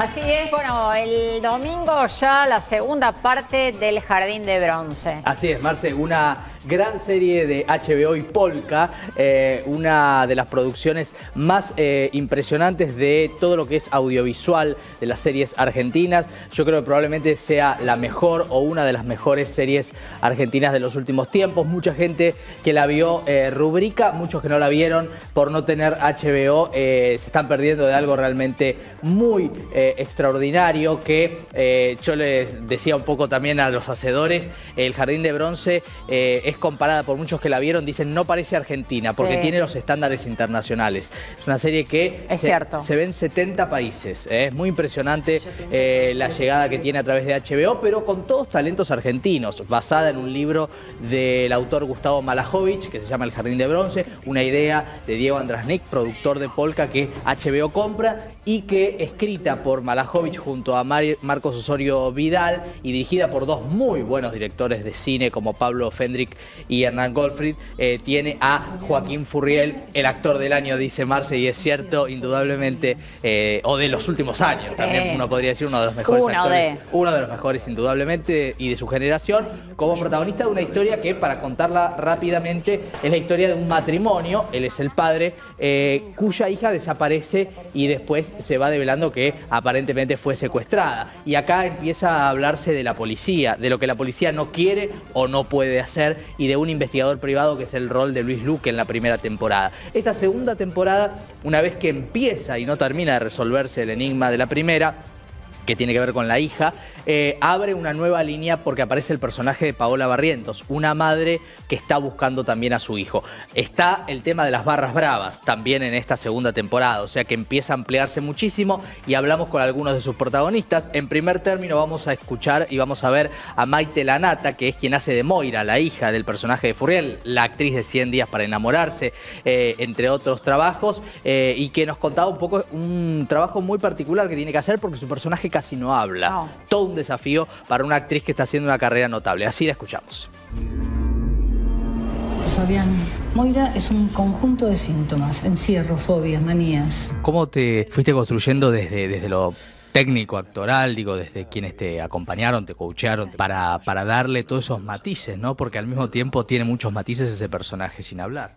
Así es, bueno, el domingo ya la segunda parte del Jardín de Bronce. Así es, Marce, una gran serie de HBO y Polka, eh, una de las producciones más eh, impresionantes de todo lo que es audiovisual de las series argentinas. Yo creo que probablemente sea la mejor o una de las mejores series argentinas de los últimos tiempos. Mucha gente que la vio eh, rubrica, muchos que no la vieron por no tener HBO, se están perdiendo de algo realmente muy extraordinario que yo les decía un poco también a los hacedores, el Jardín de Bronce es comparada por muchos que la vieron, dicen no parece Argentina porque tiene los estándares internacionales. Es una serie que es se, cierto. se ve en 70 países. ¿eh? Es muy impresionante eh, la llegada que tiene a través de HBO, pero con todos talentos argentinos, basada en un libro del autor Gustavo Malajovic... que se llama El Jardín de Bronce, una idea de Diego Andrasnik, productor de Polka que HBO compra y que escrita por Malajovic... junto a Marcos Osorio Vidal y dirigida por dos muy buenos directores de cine como Pablo Fendrick y Hernán Goldfried, eh, tiene a Joaquín Furriel, el actor del año, dice Marce, y es cierto, indudablemente, eh, o de los últimos años, también uno podría decir uno de los mejores uno actores. De... Uno de los mejores, indudablemente, y de su generación, como protagonista de una historia que, para contarla rápidamente, es la historia de un matrimonio, él es el padre, eh, cuya hija desaparece y después se va develando que aparentemente fue secuestrada. Y acá empieza a hablarse de la policía, de lo que la policía no quiere o no puede hacer y de un investigador privado que es el rol de Luis Luque en la primera temporada. Esta segunda temporada, una vez que empieza y no termina de resolverse el enigma de la primera, que tiene que ver con la hija, eh, abre una nueva línea porque aparece el personaje de Paola Barrientos, una madre que está buscando también a su hijo. Está el tema de las barras bravas también en esta segunda temporada, o sea que empieza a ampliarse muchísimo y hablamos con algunos de sus protagonistas. En primer término vamos a escuchar y vamos a ver a Maite Lanata, que es quien hace de Moira, la hija del personaje de Furiel, la actriz de 100 días para enamorarse, eh, entre otros trabajos, eh, y que nos contaba un poco un trabajo muy particular que tiene que hacer porque su personaje si no habla. Todo un desafío para una actriz que está haciendo una carrera notable. Así la escuchamos. Fabián, Moira es un conjunto de síntomas, encierro, fobias, manías. ¿Cómo te fuiste construyendo desde, desde lo técnico, actoral, digo, desde quienes te acompañaron, te coacharon, para, para darle todos esos matices, ¿no? Porque al mismo tiempo tiene muchos matices ese personaje sin hablar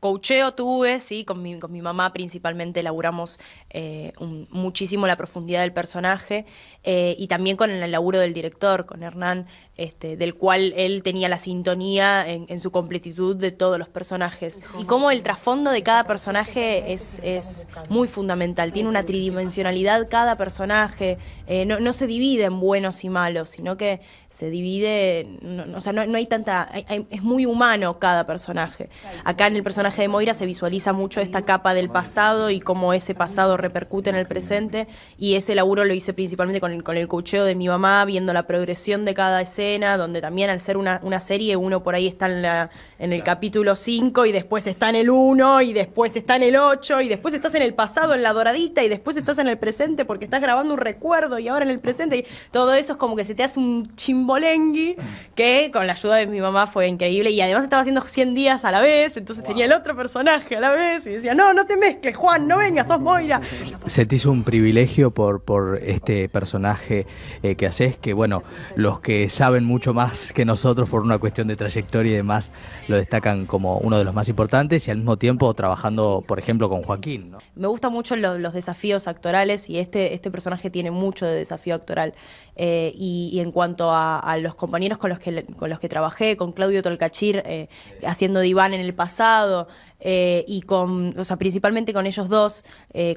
coacheo tuve, sí, con mi, con mi mamá principalmente laburamos eh, muchísimo la profundidad del personaje eh, y también con el laburo del director, con Hernán este, del cual él tenía la sintonía en, su completitud de todos los personajes. Y cómo el trasfondo de cada personaje es, es muy fundamental, tiene una tridimensionalidad cada personaje, eh, no, no, se divide en buenos y malos, sino que se divide, no, o sea, no, no hay tanta, es muy humano cada personaje. Acá en el personaje de Moira se visualiza mucho esta capa del pasado y cómo ese pasado repercute en el presente, y ese laburo lo hice principalmente con el, con el cocheo de mi mamá, viendo la progresión de cada escena donde también al ser una, serie uno por ahí está en, la, en el capítulo 5 y después está en el 1 y después está en el 8 y después estás en el pasado, en la doradita y después estás en el presente porque estás grabando un recuerdo y ahora en el presente y todo eso es como que se te hace un chimbolengui mm. que con la ayuda de mi mamá fue increíble y además estaba haciendo 100 días a la vez, entonces tenía el otro personaje a la vez y decía, no, no te mezcles, Juan, no vengas, sos Moira. Se te hizo un privilegio por, por este personaje eh, que haces, que bueno, los que saben saben mucho más que nosotros por una cuestión de trayectoria y demás, lo destacan como uno de los más importantes y al mismo tiempo trabajando, por ejemplo, con Joaquín. Me gustan mucho los desafíos actorales y este, este personaje tiene mucho de desafío actoral. Eh, y, en cuanto a, los compañeros con los, que, con los que trabajé, con Claudio Tolcachir eh, haciendo diván en el pasado, eh, y con, o sea, principalmente con ellos dos,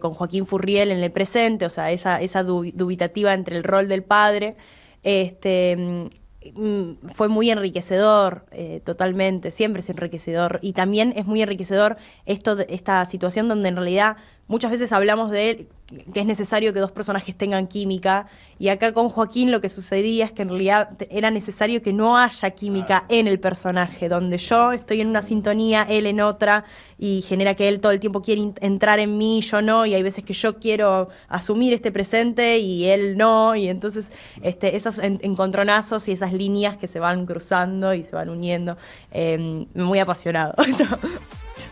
con Joaquín Furriel en el presente, o sea, esa, esa dubitativa entre el rol del padre. Este, Mm, fue muy enriquecedor, eh, totalmente, siempre es enriquecedor. Y también es muy enriquecedor esto, esta situación donde en realidad Muchas veces hablamos de que es necesario que dos personajes tengan química y acá con Joaquín lo que sucedía es que en realidad era necesario que no haya química en el personaje, donde yo estoy en una sintonía, él en otra y genera que él todo el tiempo quiere entrar en mí, yo no, y hay veces que yo quiero asumir este presente y él no, y entonces este, esos encontronazos y esas líneas que se van cruzando y se van uniendo, em, muy apasionado.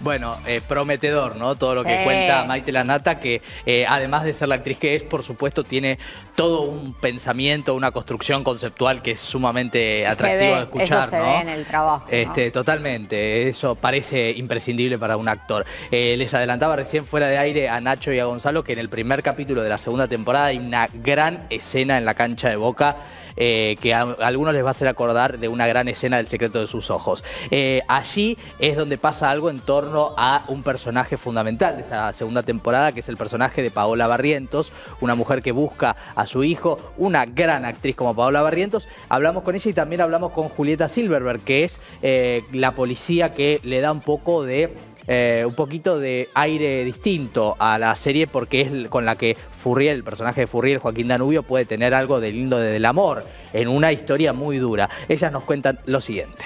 Bueno, eh, prometedor, ¿no? Todo lo que cuenta Maite Lanata, que eh, además de ser la actriz que es, por supuesto, tiene todo un pensamiento, una construcción conceptual que es sumamente atractivo de escuchar, se ¿no? Ve en el trabajo. Este, Totalmente, eso parece imprescindible para un actor. Eh, les adelantaba recién fuera de aire a Nacho y a Gonzalo que en el primer capítulo de la segunda temporada hay una gran escena en la cancha de Boca eh, que a, algunos les va a hacer acordar de una gran escena del secreto de sus ojos. Eh, allí es donde pasa algo en torno a un personaje fundamental de esta segunda temporada, que es el personaje de Paola Barrientos, una mujer que busca a su hijo, una gran actriz como Paola Barrientos. Hablamos con ella y también hablamos con Julieta Silverberg, que es eh, la policía que le da un poco de eh, un poquito de aire distinto a la serie porque es con la que Furriel, el personaje de Furriel, Joaquín Danubio, puede tener algo de lindo del amor en una historia muy dura. Ellas nos cuentan lo siguiente.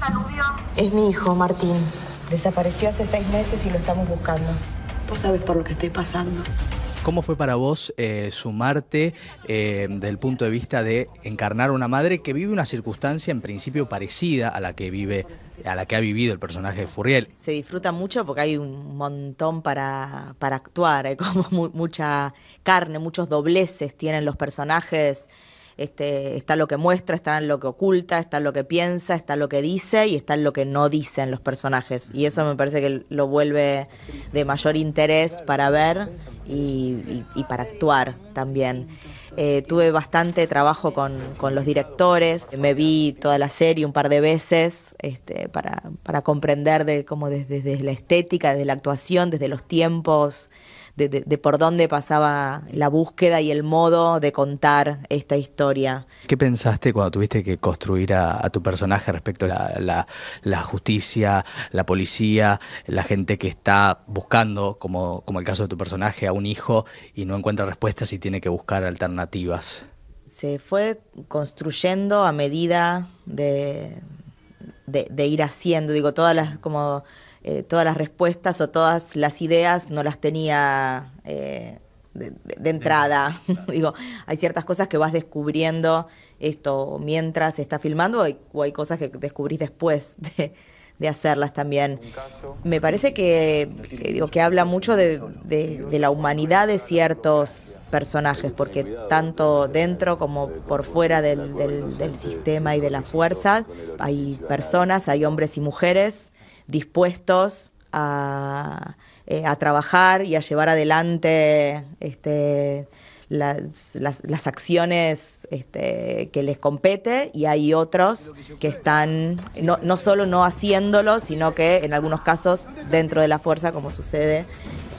Danubio. Es mi hijo, Martín. Desapareció hace seis meses y lo estamos buscando. Vos sabés por lo que estoy pasando. ¿Cómo fue para vos eh, sumarte eh, del desde punto de vista de encarnar una madre que vive una circunstancia en principio parecida a la que vive a la que ha vivido el personaje de Furriel. Se disfruta mucho porque hay un montón para, para actuar, hay como mucha carne, muchos dobleces tienen los personajes. Este, está lo que muestra, está lo que oculta, está lo que piensa, está lo que dice y está lo que no dicen los personajes. Y eso me parece que lo vuelve de mayor interés para ver y para actuar también. Eh, tuve bastante trabajo con, los directores, me vi toda la serie un par de veces este, para, comprender de, cómo desde, desde la estética, desde la actuación, desde los tiempos de, por dónde pasaba la búsqueda y el modo de contar esta historia. ¿Qué pensaste cuando tuviste que construir a, tu personaje respecto a la, justicia, la policía, la gente que está buscando, como, el caso de tu personaje, a un hijo y no encuentra respuestas y tiene que buscar alternativas? Se fue construyendo a medida de, de, de ir haciendo, digo, todas las como eh, todas las respuestas o todas las ideas no las tenía eh, de, entrada. Digo, hay ciertas cosas que vas descubriendo esto mientras se está filmando o hay cosas que descubrís después de, hacerlas también. Me parece que, digo, que habla mucho de, la humanidad de ciertos personajes, porque tanto dentro como por fuera del, del, sistema y de la fuerza hay personas, hay hombres y mujeres dispuestos eh, a, trabajar y a llevar adelante este, las, acciones este, que les compete y hay otros que están no, no, solo no haciéndolo, sino que en algunos casos dentro de la fuerza, como sucede,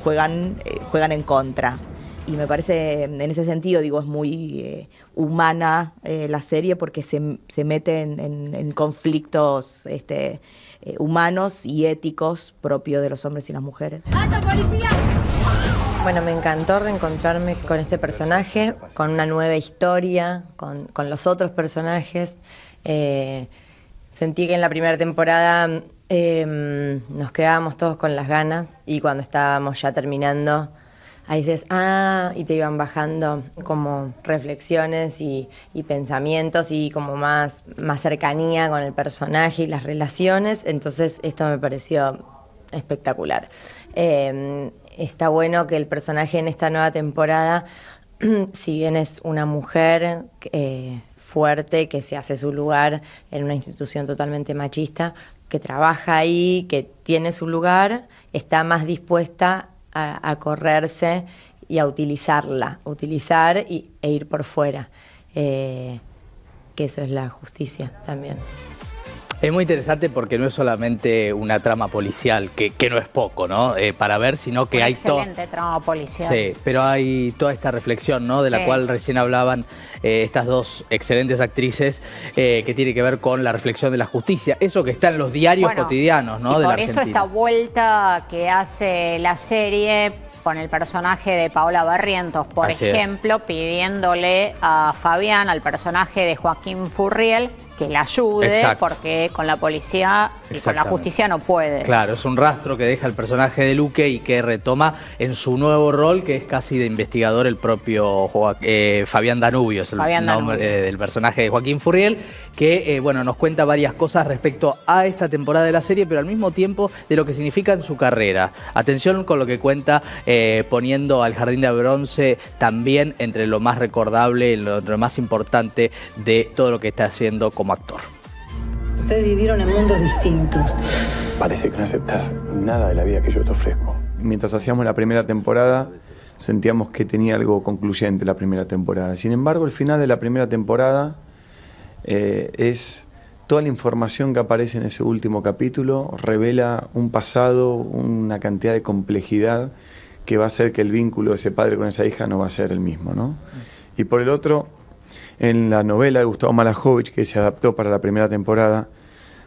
juegan, eh, juegan en contra y me parece, en ese sentido, digo, es muy eh, humana eh, la serie porque se, mete en, conflictos este, eh, humanos y éticos propios de los hombres y las mujeres. policía! Bueno, me encantó reencontrarme con este personaje, con una nueva historia, con, con los otros personajes. sentí que en la primera temporada em, nos quedábamos todos con las ganas y cuando estábamos ya terminando Ahí dices, ah, y te iban bajando como reflexiones y, pensamientos y como más, más cercanía con el personaje y las relaciones. Entonces esto me pareció espectacular. Em, está bueno que el personaje en esta nueva temporada, si bien es una mujer eh, fuerte, que se hace su lugar en una institución totalmente machista, que trabaja ahí, que tiene su lugar, está más dispuesta a, correrse y a utilizarla, utilizar y, e ir por fuera. Eh, que eso es la justicia también. Es muy interesante porque no es solamente una trama policial, que, no es poco, ¿no? Eh, para ver, sino que hay todo. trama policial. Sí, pero hay toda esta reflexión, ¿no? De la cual recién hablaban eh, estas dos excelentes actrices, eh, que tiene que ver con la reflexión de la justicia. Eso que está en los diarios cotidianos, ¿no? por eso esta vuelta que hace la serie con el personaje de Paola Barrientos, por ejemplo, pidiéndole a Fabián, al personaje de Joaquín Furriel, que la ayude, porque con la policía y con la justicia no puede. Claro, es un rastro que deja el personaje de Luque y que retoma en su nuevo rol, que es casi de investigador el propio eh, Fabián Danubio, es el nombre eh, del personaje de Joaquín Furriel, que eh, bueno, nos cuenta varias cosas respecto a esta temporada de la serie, pero al mismo tiempo de lo que significa en su carrera. Atención con lo que cuenta poniendo al Jardín de Bronce también entre lo más recordable, y lo más importante de todo lo que está haciendo como actor. Ustedes vivieron en mundos distintos. Parece que no aceptas nada de la vida que yo te ofrezco. Mientras hacíamos la primera temporada, sentíamos que tenía algo concluyente la primera temporada. Sin embargo, el final de la primera temporada eh, es toda la información que aparece en ese último capítulo, revela un pasado, una cantidad de complejidad que va a hacer que el vínculo de ese padre con esa hija no va a ser el mismo. ¿no? Y por el otro, en la novela de Gustavo Malajovich que se adaptó para la primera temporada,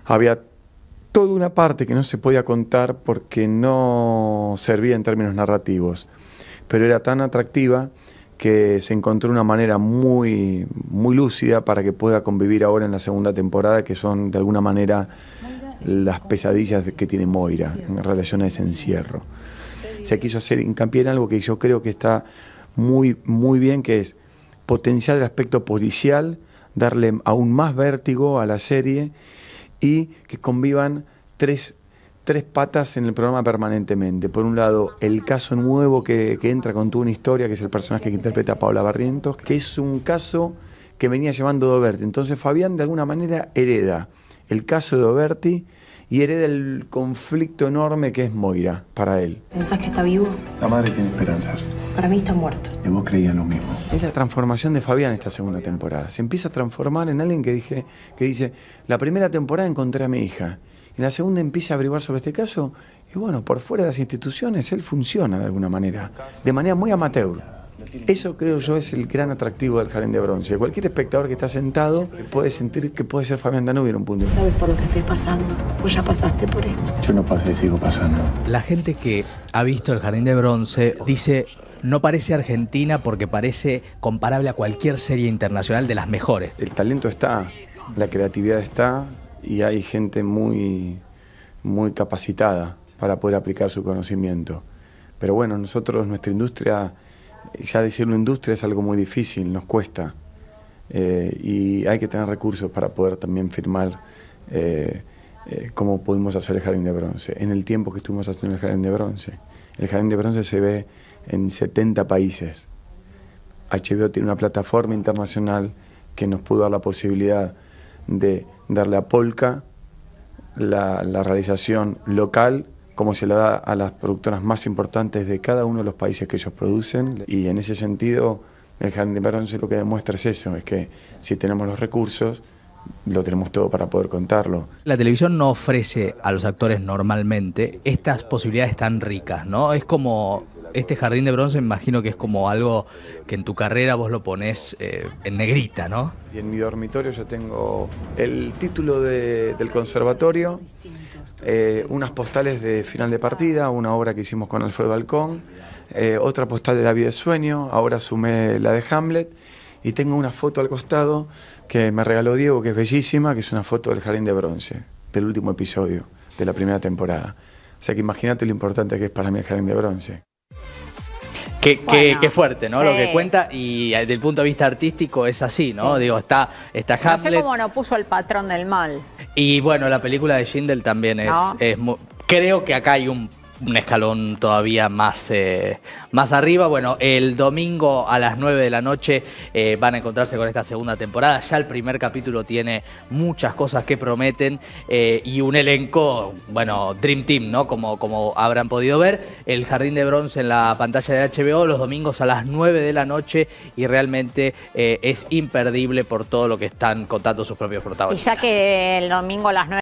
había toda una parte que no se podía contar porque no servía en términos narrativos, pero era tan atractiva que se encontró una manera muy, muy lúcida para que pueda convivir ahora en la segunda temporada, que son de alguna manera las pesadillas que tiene Moira en relación a ese encierro. Se quiso hacer hincapié en algo que yo creo que está muy, muy bien, que es potenciar el aspecto policial, darle aún más vértigo a la serie y que convivan tres, patas en el programa permanentemente. Por un lado, el caso nuevo que, entra con toda una historia, que es el personaje que interpreta a Paula Barrientos, que es un caso que venía llevando Doberti. Entonces Fabián de alguna manera hereda el caso de Doberti y hereda el conflicto enorme que es Moira para él. ¿Pensás que está vivo? La madre tiene esperanzas. Para mí está muerto. Y vos creías lo mismo. Es la transformación de Fabián esta segunda temporada. Se empieza a transformar en alguien que, dije, que dice, la primera temporada encontré a mi hija. En la segunda empieza a averiguar sobre este caso y bueno, por fuera de las instituciones él funciona de alguna manera, de manera muy amateur. Eso creo yo es el gran atractivo del Jardín de Bronce. Cualquier espectador que está sentado puede sentir que puede ser Fabián Danubio en un punto. Sabes por lo que estoy pasando. pues ya pasaste por esto. Yo no pasé, sigo pasando. La gente que ha visto el Jardín de Bronce dice no parece Argentina porque parece comparable a cualquier serie internacional de las mejores. El talento está, la creatividad está y hay gente muy, muy capacitada para poder aplicar su conocimiento. Pero bueno, nosotros, nuestra industria ya decirlo industria es algo muy difícil, nos cuesta. Eh, y hay que tener recursos para poder también firmar eh, eh, cómo pudimos hacer el jardín de bronce, en el tiempo que estuvimos haciendo el jardín de bronce. El jardín de bronce se ve en 70 países. HBO tiene una plataforma internacional que nos pudo dar la posibilidad de darle a Polka la realización local como se la da a las productoras más importantes de cada uno de los países que ellos producen. Y en ese sentido, el Jardín de Bronce lo que demuestra es eso, es que si tenemos los recursos, lo tenemos todo para poder contarlo. La televisión no ofrece a los actores normalmente estas posibilidades tan ricas, ¿no? Es como este jardín de bronce, imagino que es como algo que en tu carrera vos lo pones eh, en negrita, ¿no? Y en mi dormitorio yo tengo el título del conservatorio eh, unas postales de final de partida, una obra que hicimos con Alfredo Balcón, eh, otra postal de David de sueño, ahora sumé la de Hamlet y tengo una foto al costado que me regaló Diego, que es bellísima, que es una foto del Jardín de Bronce, del último episodio de la primera temporada. O sea que imagínate lo importante que es para mí el Jardín de Bronce. Qué, fuerte, ¿no? Lo que cuenta y eh, desde el punto de vista artístico es así, ¿no? Digo, está, está Hamlet. No sé cómo no puso el patrón del mal. Y bueno, la película de Schindel también es, es creo que acá hay un un escalón todavía más, eh, más arriba. Bueno, el domingo a las 9 de la noche eh, van a encontrarse con esta segunda temporada. Ya el primer capítulo tiene muchas cosas que prometen eh, y un elenco, bueno, Dream Team, ¿no? Como, como habrán podido ver. El Jardín de Bronce en la pantalla de HBO los domingos a las 9 de la noche y realmente es imperdible por todo lo que están contando sus propios protagonistas. Y ya que el domingo a las 9